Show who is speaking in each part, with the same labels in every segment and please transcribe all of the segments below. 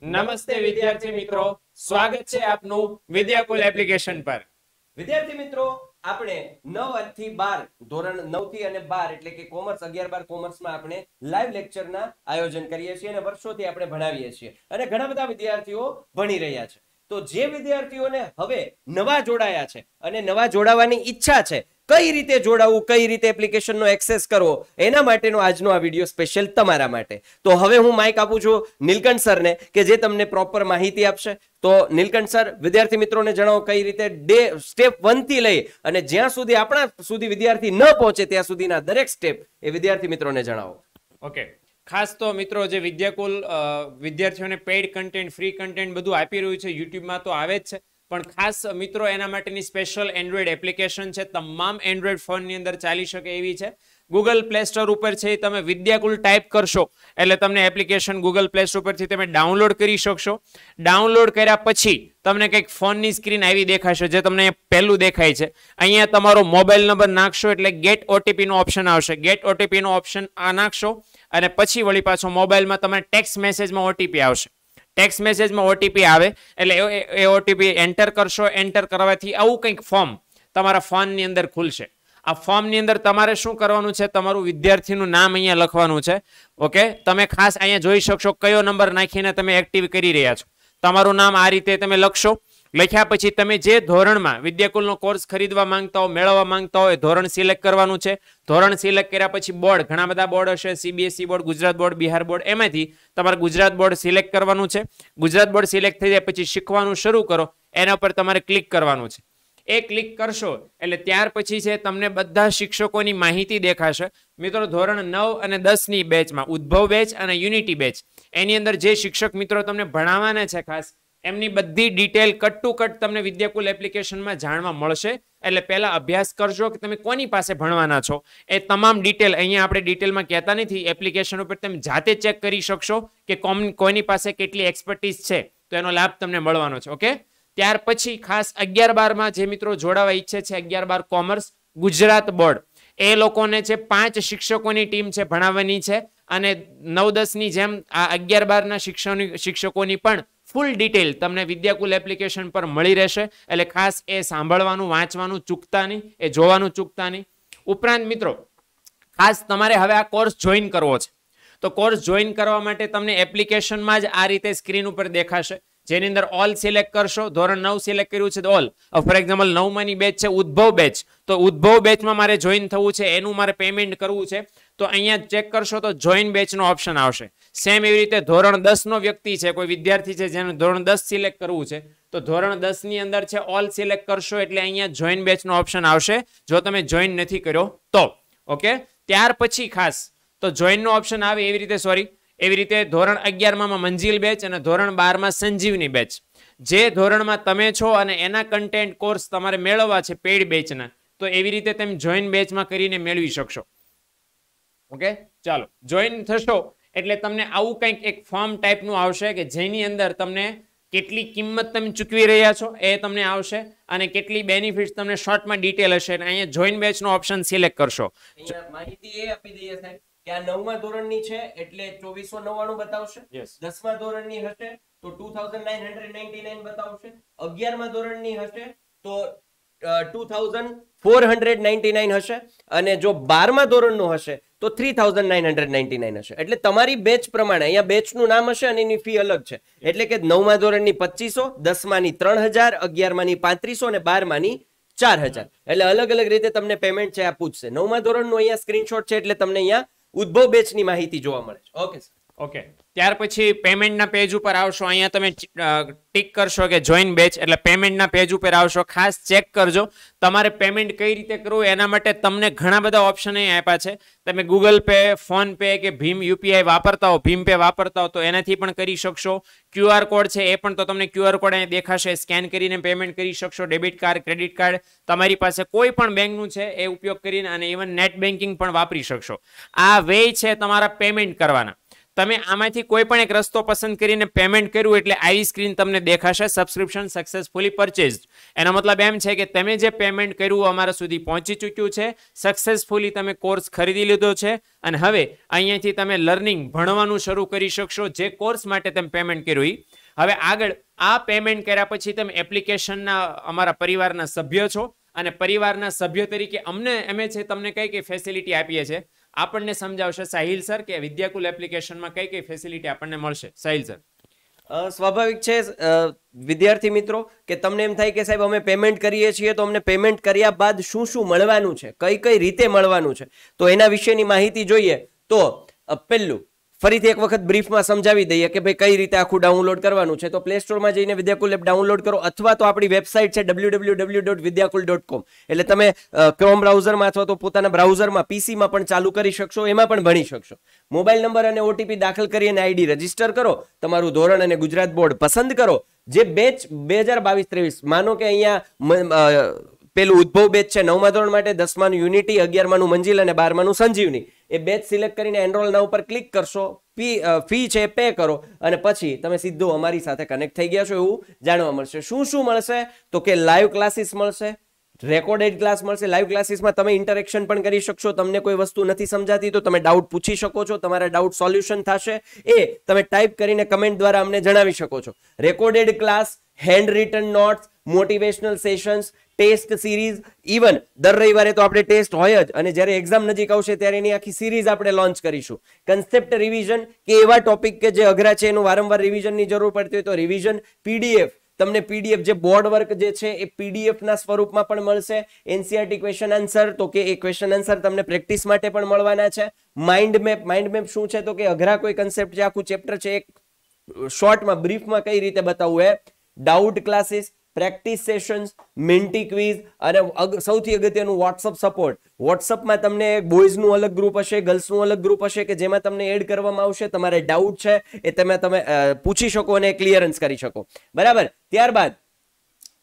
Speaker 1: નમસ્તે વિદ્યાર્થી મિત્રો સ્વાગત છે આપનું વિદ્યાકુલ એપ્લિકેશન પર વિદ્યાર્થી મિત્રો આપણે નવ થી બાર ધોરણ નવ થી અને બાર એટલે કે કોમર્સ અગિયાર બાર કોમર્સમાં આપણે લાઈવ લેક્ચર ના આયોજન કરીએ છીએ અને વર્ષોથી આપણે ભણાવીએ છીએ અને ઘણા બધા વિદ્યાર્થીઓ ભણી રહ્યા છે તો જે વિદ્યાર્થીઓને હવે નવા જોડાયા છે અને નવા જોડાવાની ઈચ્છા છે કઈ રીતે જોડાવું કઈ રીતે એપ્લિકેશનનો એક્સેસ કરવો એના માટેનો આજનો આ વિડીયો સ્પેશિયલ તમારા માટે તો હવે હું માઇક આપું છું નીલકંઠ સરને કે જે તમને પ્રોપર માહિતી આપશે તો નીલકંઠ સર વિદ્યાર્થી મિત્રોને જણાવો કઈ રીતે ડે સ્ટેપ વનથી લઈ અને જ્યાં સુધી આપણા સુધી વિદ્યાર્થી ન પહોંચે ત્યાં સુધીના દરેક સ્ટેપ એ વિદ્યાર્થી મિત્રોને જણાવો
Speaker 2: ઓકે ખાસ તો મિત્રો જે વિદ્યાકુલ વિદ્યાર્થીઓને પેઇડ કન્ટેન્ટ ફ્રી કન્ટેન્ટ બધું આપી રહ્યું છે યુટ્યુબમાં તો આવે જ છે પણ ખાસ મિત્રો એના માટેની સ્પેશિયલ એન્ડ્રોઈડ એપ્લિકેશન છે તમામ એન્ડ્રોઈડ ફોનની અંદર ચાલી શકે એવી છે ગૂગલ પ્લે સ્ટોર ઉપર છે તમે વિદ્યાકુલ ટાઈપ કરશો એટલે તમને એપ્લિકેશન ગૂગલ પ્લે સ્ટોર પરથી તમે ડાઉનલોડ કરી શકશો ડાઉનલોડ કર્યા પછી તમને કંઈક ફોનની સ્ક્રીન આવી દેખાશે જે તમને પહેલું દેખાય છે અહીંયા તમારો મોબાઈલ નંબર નાખશો એટલે ગેટ ઓટીપીનો ઓપ્શન આવશે ગેટ ઓટીપીનો ઓપ્શન આ નાખશો અને પછી વળી પાછો મોબાઈલમાં તમે ટેક્સ મેસેજમાં ઓટીપી આવશે ટેક્સ મેસેજમાં ઓટીપી આવે એટલે એ ઓટીપી એન્ટર કરશો એન્ટર કરવાથી આવું કંઈક ફોર્મ તમારા ફોનની અંદર ખુલશે આ ફોર્મની અંદર તમારે શું કરવાનું છે તમારું વિદ્યાર્થીનું નામ અહીંયા લખવાનું છે ઓકે તમે ખાસ અહીંયા જોઈ શકશો કયો નંબર નાખીને તમે એક્ટિવ કરી રહ્યા છો તમારું નામ આ રીતે તમે લખશો લખ્યા પછી તમે જે ધોરણમાં વિદ્યાકુલનો કોર્સ ખરીદવા માંગતા હો મેળવવા માંગતા હો એ ધોરણ સિલેક્ટ કરવાનું છે ધોરણ સિલેક્ટ કર્યા પછી બોર્ડ ઘણા બધા બોર્ડ હશે CBSE board Gujarat board Bihar board એમાંથી તમારે ગુજરાત બોર્ડ સિલેક્ટ કરવાનું છે ગુજરાત બોર્ડ સિલેક્ટ થઈ જાય પછી શીખવાનું શરૂ કરો એના પર તમારે ક્લિક કરવાનું છે એ ક્લિક કરશો એટલે ત્યાર પછી છે તમને બધા શિક્ષકોની માહિતી દેખાશે મિત્રો ધોરણ નવ અને દસની બેચમાં ઉદ્ભવ બેચ અને યુનિટી બેચ એની અંદર જે શિક્ષક મિત્રો તમને ભણાવવાના છે ખાસ એમની બધી ડિટેલ કટ ટુ કટ તમને વિદ્યાકુલ એપ્લિકેશનમાં જાણવા મળશે એટલે પહેલાં અભ્યાસ કરજો કે તમે કોની પાસે ભણવાના છો એ તમામ ડિટેલ અહીંયા આપણે ડિટેલમાં કહેતા નથી એપ્લિકેશન ઉપર તમે જાતે ચેક કરી શકશો કે કોની પાસે કેટલી એક્સપર્ટીસ છે તો એનો લાભ તમને મળવાનો છે ઓકે ત્યાર પછી ખાસ અગિયાર બારમાં જે મિત્રો જોડાવા ઈચ્છે છે અગિયાર બાર કોમર્સ ગુજરાત બોર્ડ એ લોકોને છે પાંચ શિક્ષકોની ટીમ છે ભણાવવાની છે અને નવ દસની જેમ આ અગિયાર બારના શિક્ષણ શિક્ષકોની પણ ફૂલ ડિટેલ તમને વિદ્યાકુલ એપ્લિકેશન પર મળી રહેશે એટલે ખાસ એ સાંભળવાનું વાંચવાનું ચૂકતા નહીં એ જોવાનું ચૂકતા નહીં ઉપરાંત મિત્રો ખાસ તમારે હવે આ કોર્સ જોઈન કરવો છે તો કોર્સ જોઈન કરવા માટે તમને એપ્લિકેશનમાં જ આ રીતે સ્ક્રીન ઉપર દેખાશે જેની અંદર ઓલ સિલેક્ટ કરશો ધોરણ નવ સિલેક્ટ કર્યું છે ઓલ ફોર એક્ઝામ્પલ નવમાંની બેચ છે ઉદ્ભવ બેચ તો ઉદ્ભવ બેચમાં મારે જોઈન થવું છે એનું મારે પેમેન્ટ કરવું છે તો અહીંયા ચેક કરશો તો જોઈન બેચનો ઓપ્શન આવશે સેમ એવી રીતે ધોરણ દસનો વ્યક્તિ છે કોઈ વિદ્યાર્થી છે જેનું ધોરણ દસ સિલેક્ટ કરવું છે તો ધોરણ દસની અંદર છે ઓલ સિલેક્ટ કરશો એટલે અહીંયા જોઈન બેચનો ઓપ્શન આવશે જો તમે જોઈન નથી કર્યો તો ઓકે ત્યાર પછી ખાસ તો જોઈનનો ઓપ્શન આવે એવી રીતે સોરી એવી રીતે ધોરણ અગિયારમાં મંજિલ બેચ અને ધોરણ બારમાં સંજીવની બેચ જે ધોરણમાં તમે છો અને એના કન્ટેન્ટ કોર્સ તમારે મેળવવા છે પેઇડ બેચના તો એવી રીતે તમે જોઈન બેચમાં કરીને મેળવી શકશો ઓકે ચાલો જોઈન થશો એટલે તમને આવું કંઈક એક ફોર્મ ટાઈપનું આવશે કે જેની અંદર તમને કેટલી કિંમત તમે ચૂકવી રહ્યા છો એ તમને આવશે અને કેટલી બેનિફિટ્સ તમને શોર્ટમાં ડિટેલ હશે અને અહીંયા જોઈન બેચનો ઓપ્શન સિલેક્ટ કરશો
Speaker 1: માહિતી એ આપી દઈએ સાહેબ કે આ નવમા ધોરણની છે એટલે ચોવીસો નવ્વાણું બતાવશે દસમા ધોરણની હશે તો two thousand nine hundred ninety nine બતાવશે અગિયારમા ધોરણની હશે તો two thousand four hundred ninety nine હશે અને જો બારમા ધોરણનું હશે તો three thousand nine hundred ninety nine હશે એટલે તમારી બેચ પ્રમાણે અહીંયા બેચનું નામ હશે અને એની ફી અલગ છે એટલે કે નવમા ધોરણની પચીસો દસમાની ત્રણ હજાર અગિયારમાની પાંત્રીસો અને બારમાની ચાર હજાર એટલે અલગ અલગ રીતે તમને પેમેન્ટ છે આ પૂછશે નવમા ધોરણનું અહીંયા સ્ક્રીનશોટ છે એટલે તમને અહીંયા ઉદ્ભવ બેચની માહિતી જોવા મળે છે ઓકે સર ઓકે
Speaker 2: ત્યાર પછી પેમેન્ટના પેજ ઉપર આવશો અહીંયા તમે ટીક કરશો કે જોઈન બેચ એટલે પેમેન્ટના પેજ ઉપર આવશો ખાસ ચેક કરજો તમારે પેમેન્ટ કઈ રીતે કરવું એના માટે તમને ઘણા બધા ઓપ્શન અહીં આપ્યા છે તમે ગૂગલ પે ફોન પે કે ભીમ યુપીઆઈ વાપરતા હો ભીમ પે વાપરતા હો તો એનાથી પણ કરી શકશો ક્યુઆર કોડ છે એ પણ તો તમને ક્યુઆર કોડ અહીંયા દેખાશે સ્કેન કરીને પેમેન્ટ કરી શકશો ડેબિટ કાર્ડ ક્રેડિટ કાર્ડ તમારી પાસે કોઈ પણ બેંકનું છે એ ઉપયોગ કરીને અને ઇવન નેટ બેન્કિંગ પણ વાપરી શકશો આ વે છે તમારા પેમેન્ટ કરવાના તમે આમાંથી કોઈ પણ એક રસ્તો પસંદ કરીને પેમેન્ટ કર્યું એટલે આવી સ્ક્રીન તમને દેખાશે સબસ્ક્રિપ્શન સક્સેસફુલી પરચેઝ એનો મતલબ એમ છે કે તમે જે પેમેન્ટ કર્યું અમારા સુધી પહોંચી ચૂક્યું છે સક્સેસફુલી તમે કોર્સ ખરીદી લીધો છે અને હવે અહીંયાથી તમે લર્નિંગ ભણવાનું શરૂ કરી શકશો જે કોર્સ માટે તમે પેમેન્ટ કર્યું એ હવે આગળ આ પેમેન્ટ કર્યા પછી તમે એપ્લિકેશનના અમારા પરિવારના સભ્ય છો અને પરિવારના સભ્ય તરીકે અમને અમે છે તમને કઈ કઈ ફેસિલિટી આપીએ છીએ આપણને સમજાવશે સાહિલ સર કે વિદ્યાકુલ એપ્લિકેશનમાં કઈ કઈ ફેસિલિટી આપણને મળશે સાહિલ સર સ્વાભાવિક છે વિદ્યાર્થી મિત્રો કે તમને એમ થાય કે
Speaker 1: સાહેબ અમે પેમેન્ટ કરીએ છીએ તો અમને પેમેન્ટ કર્યા બાદ શું શું મળવાનું છે કઈ કઈ રીતે મળવાનું છે તો એના વિશેની માહિતી જોઈએ તો પહેલું ફરીથી એક વખત બ્રીફમાં સમજાવી દઈએ કે ભાઈ કઈ રીતે આખું ડાઉનલોડ કરવાનું છે તો પ્લે સ્ટોરમાં જઈને વિદ્યાકુલ એપ ડાઉનલોડ કરો અથવા તો આપણી વેબસાઇટ છે W W W dot com એટલે તમે ક્રોમ બ્રાઉઝરમાં અથવા તો પોતાના બ્રાઉઝરમાં પીસીમાં પણ ચાલુ કરી શકશો એમાં પણ ભણી શકશો મોબાઈલ નંબર અને ઓટીપી દાખલ કરી અને આઈડી રજીસ્ટર કરો તમારું ધોરણ અને ગુજરાત બોર્ડ પસંદ કરો જે બેચ બે હજાર બાવીસ ત્રેવીસ માનો કે અહીંયા પેલું ઉદ્ભવ બેચ છે નવમા ધોરણ માટે દસમાનું યુનિટી અગિયારમાનું મંજિલ અને બારમાનું સંજીવની એ બેચ સિલેક્ટ કરીને એનરોલ ના ઉપર ક્લિક કરશો ફી ફી છે પે કરો અને પછી તમે સીધું અમારી સાથે કનેક્ટ થઈ ગયા છો એવું જાણવા મળશે શું શું મળશે તો કે લાઈવ ક્લાસીસ મળશે રેકોર્ડેડ ક્લાસ મળશે લાઈવ ક્લાસીસમાં તમે ઇન્ટરેક્શન પણ કરી શકશો તમને કોઈ વસ્તુ નથી સમજાતી તો તમે ડાઉટ પૂછી શકો છો તમારા ડાઉટ સોલ્યુશન થશે એ તમે ટાઈપ કરીને કમેન્ટ દ્વારા અમને જણાવી શકો છો recorded class hand written notes motivational sessions test series even દર રવિવારે તો આપણે ટેસ્ટ હોય જ અને જ્યારે એક્ઝામ નજીક આવશે ત્યારે એની આખી સિરીઝ આપણે લોન્ચ કરીશું કન્સેપ્ટ રિવિઝન કે એવા ટોપિક કે જે અઘરા છે એનું વારંવાર રિવિઝનની જરૂર પડતી હોય તો રિવિઝન પીડીએફ તમને પીડીએફ જે બોર્ડ વર્ક જે છે એ પીડીએફના સ્વરૂપમાં પણ મળશે એનસીઆરટી ક્વેશ્ચન આન્સર તો કે એ ક્વેશ્ચન આન્સર તમને પ્રેક્ટિસ માટે પણ મળવાના છે માઇન્ડ મેપ માઇન્ડ મેપ શું છે તો કે અઘરા કોઈ કન્સેપ્ટ જે આખું ચેપ્ટર છે એક શોર્ટમાં બ્રીફમાં કઈ રીતે બતાવવું એ ડાઉટ ક્લાસીસ પ્રેક્ટિસ સેશન્સ મિન્ટી ક્વિઝ અને સૌથી અગત્યનું વોટ્સઅપ સપોર્ટ વોટ્સઅપમાં તમને બોયઝનું અલગ ગ્રુપ હશે ગર્લ્સનું અલગ ગ્રુપ હશે કે જેમાં તમને એડ કરવામાં આવશે તમારે ડાઉટ છે એ તમે તમે પૂછી શકો અને ક્લિયરન્સ કરી શકો બરાબર ત્યારબાદ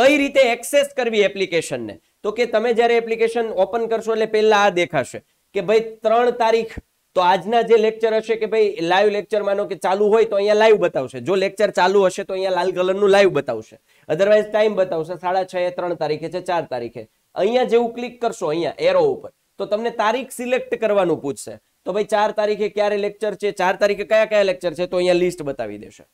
Speaker 1: કઈ રીતે એક્સેસ કરવી એપ્લિકેશનને તો કે તમે જ્યારે એપ્લિકેશન ઓપન કરશો એટલે પહેલાં આ દેખાશે કે ભાઈ ત્રણ તારીખ તો આજના જે લેક્ચર હશે કે ભાઈ લાઈવ લેક્ચર માનો કે ચાલુ હોય તો અહીંયા લાઈવ બતાવશે જો લેક્ચર ચાલુ હશે તો અહીંયા લાલ કલરનું લાઈવ બતાવશે અધરવાઇઝ ટાઈમ બતાવશે સાડા છ એ ત્રણ તારીખે છે ચાર તારીખે અહીંયા જેવું ક્લિક કરશો અહીંયા એરો ઉપર તો તમને તારીખ સિલેક્ટ કરવાનું પૂછશે તો ભાઈ ચાર તારીખે ક્યારે લેક્ચર છે ચાર તારીખે કયા કયા લેક્ચર છે તો અહીંયા લિસ્ટ બતાવી દેશે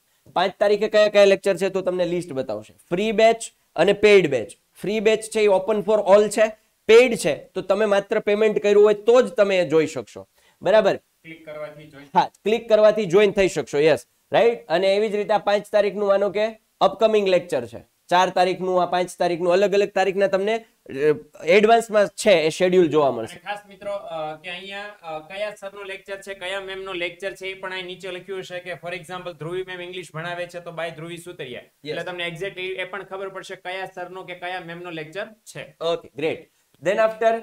Speaker 1: પાંચ તારીખે કયા કયા લેક્ચર છે તો તમને લિસ્ટ બતાવશે ફ્રી બેચ અને પેઇડ બેચ ફ્રી બેચ છે એ ઓપન ફોર ઓલ છે પેઇડ છે તો તમે માત્ર પેમેન્ટ કર્યું હોય તો જ તમે જોઈ શકશો બરાબર ક્લિક કરવાથી જોઈન થઈ શકશો યસ રાઈટ અને એવી જ રીતે આ પાંચ તારીખનું માનો કે અપકમિંગ લેક્ચર છે ચાર તારીખનું આ પાંચ તારીખનું અલગ અલગ તારીખના તમને એડવાન્સમાં છે એ શેડ્યુલ જોવા મળશે
Speaker 2: ખાસ મિત્રો કે અહીંયા કયા સરનો લેક્ચર છે કયા મેમનો લેક્ચર છે એ પણ અહીં નીચે લખ્યું હશે કે for example Dhruvi ma'am English ભણાવે છે તો બાય ધ્રુવી સુતરિયા એટલે તમને એક્ઝેક્ટ એ પણ ખબર પડશે કયા સરનો કે કયા મેમનો લેક્ચર છે
Speaker 1: ઓકે ગ્રેટ દેન આફ્ટર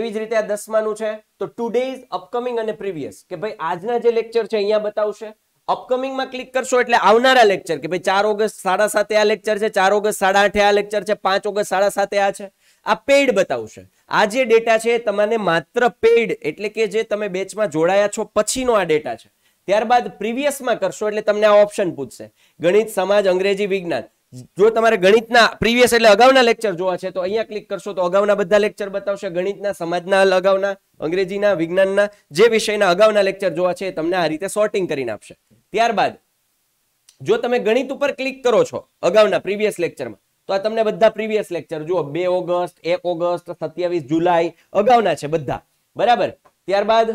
Speaker 1: એવી જ રીતે આ દસમાનું છે તો ટુડેઝ અપકમિંગ અને પ્રીવિયસ કે ભાઈ આજના જે લેક્ચર છે અહીંયા બતાવશે અપકમિંગમાં ક્લિક કરશો એટલે આવનારા લેક્ચર કે ભાઈ ચાર ઓગસ્ટ સાડા સાતે આ લેક્ચર છે ચાર ઓગસ્ટ સાડા આઠે આ લેક્ચર છે પાંચ ઓગસ્ટ સાડા સાતે આ છે આ પેઇડ બતાવશે આ જે ડેટા છે તમને માત્ર પેઇડ એટલે કે જે તમે બેચમાં જોડાયા છો પછીનો આ ડેટા છે ત્યારબાદ પ્રીવિયસમાં કરશો એટલે તમને આ ઓપ્શન પૂછશે ગણિત સમાજ અંગ્રેજી વિજ્ઞાન જો તમારે ગણિતના પ્રીવિયસ એટલે અગાઉના લેક્ચર જોવા છે તો અહીંયા ક્લિક કરશો તો અગાઉના બધા લેક્ચર બતાવશે ગણિતના સમાજના અગાઉના અંગ્રેજીના વિજ્ઞાનના જે વિષયના અગાઉના લેક્ચર જોવા છે તમને આ રીતે સોર્ટિંગ કરીને આપશે ત્યારબાદ જો તમે ગણિત ઉપર ક્લિક કરો છો અગાઉના પ્રીવિયસ લેક્ચરમાં તો આ તમને બધા પ્રીવિયસ લેક્ચર જુઓ બે ઓગસ્ટ એક ઓગસ્ટ સત્યાવીસ જુલાઈ અગાઉના છે બધા બરાબર ત્યારબાદ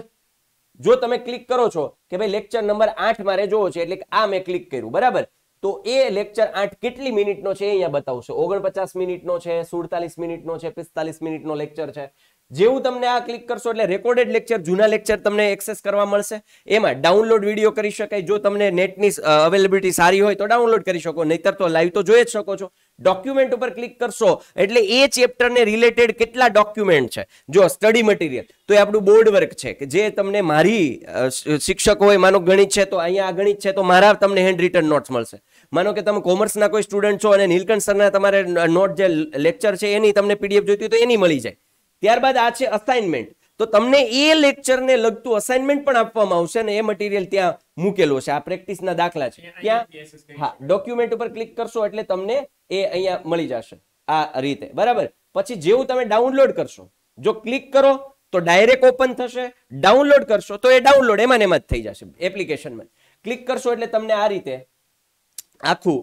Speaker 1: જો તમે ક્લિક કરો છો કે ભાઈ લેક્ચર નંબર આઠ મારે જોવો છે એટલે આ મેં ક્લિક કર્યું બરાબર તો એ લેક્ચર આઠ કેટલી મિનિટનો છે અહીંયા બતાવશો ઓગણપચાસ મિનિટનો છે સુડતાલીસ મિનિટનો છે પિસ્તાલીસ મિનિટનો લેક્ચર છે જેવું તમને આ ક્લિક કરશો એટલે રેકોર્ડેડ લેક્ચર જૂના લેક્ચર તમને એક્સેસ કરવા મળશે એમાં ડાઉનલોડ વિડીયો કરી શકાય જો તમને નેટની અવેલેબિલિટી સારી હોય તો ડાઉનલોડ કરી શકો નહીતર તો લાઈવ તો જોઈ જ શકો છો ડોક્યુમેન્ટ ઉપર ક્લિક કરશો એટલે એ ચેપ્ટરને રિલેટેડ કેટલા ડોક્યુમેન્ટ છે જો સ્ટડી મટીરિયલ તો એ આપણું બોર્ડ વર્ક છે કે જે તમને મારી શિક્ષકો હોય માનો ગણિત છે તો અહીંયા ગણિત છે તો મારા તમને હેન્ડ રિટર્ન નોટ્સ મળશે માનો કે તમે કોમર્સના કોઈ સ્ટુડન્ટ છો અને નીલકંઠ સરના તમારે નોટ જે લેક્ચર છે એની તમને પીડીએફ જોઈતી હોય તો એની મળી જાય ત્યારબાદ આ છે અસાઇનમેન્ટ તો તમને એ લેક્ચરને લગતું અસાઇનમેન્ટ પણ આપવામાં આવશે અને એ મટીરિયલ ત્યાં મૂકેલો છે આ પ્રેક્ટિસના દાખલા છે ત્યાં હા ડોક્યુમેન્ટ ઉપર ક્લિક કરશો એટલે તમને એ અહીંયા મળી જશે આ રીતે બરાબર પછી જેવું તમે ડાઉનલોડ કરશો જો ક્લિક કરો તો ડાયરેક્ટ ઓપન થશે ડાઉનલોડ કરશો તો એ ડાઉનલોડ એમાં એમાં જ થઈ જશે એપ્લિકેશનમાં ક્લિક કરશો એટલે તમને આ રીતે આખું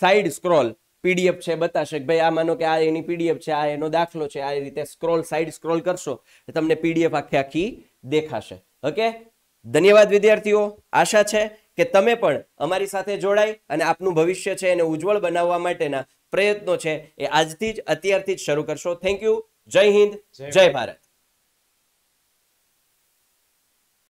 Speaker 1: સાઈડ સ્ક્રોલ પીડીએફ છે બતાશે ભાઈ આ માનો કે આ એની પીડીએફ છે આ એનો દાખલો છે આ રીતે સ્ક્રોલ સાઈડ સ્ક્રોલ કરશો તમને પીડીએફ આખી આખી દેખાશે ઓકે ધન્યવાદ વિદ્યાર્થીઓ આશા છે કે તમે પણ અમારી સાથે જોડાય અને આપનું ભવિષ્ય છે એને ઉજ્જવળ બનાવવા માટેના પ્રયત્નો છે એ આજથી જ અત્યારથી જ શરૂ કરશો થેન્ક યુ જય હિન્દ જય ભારત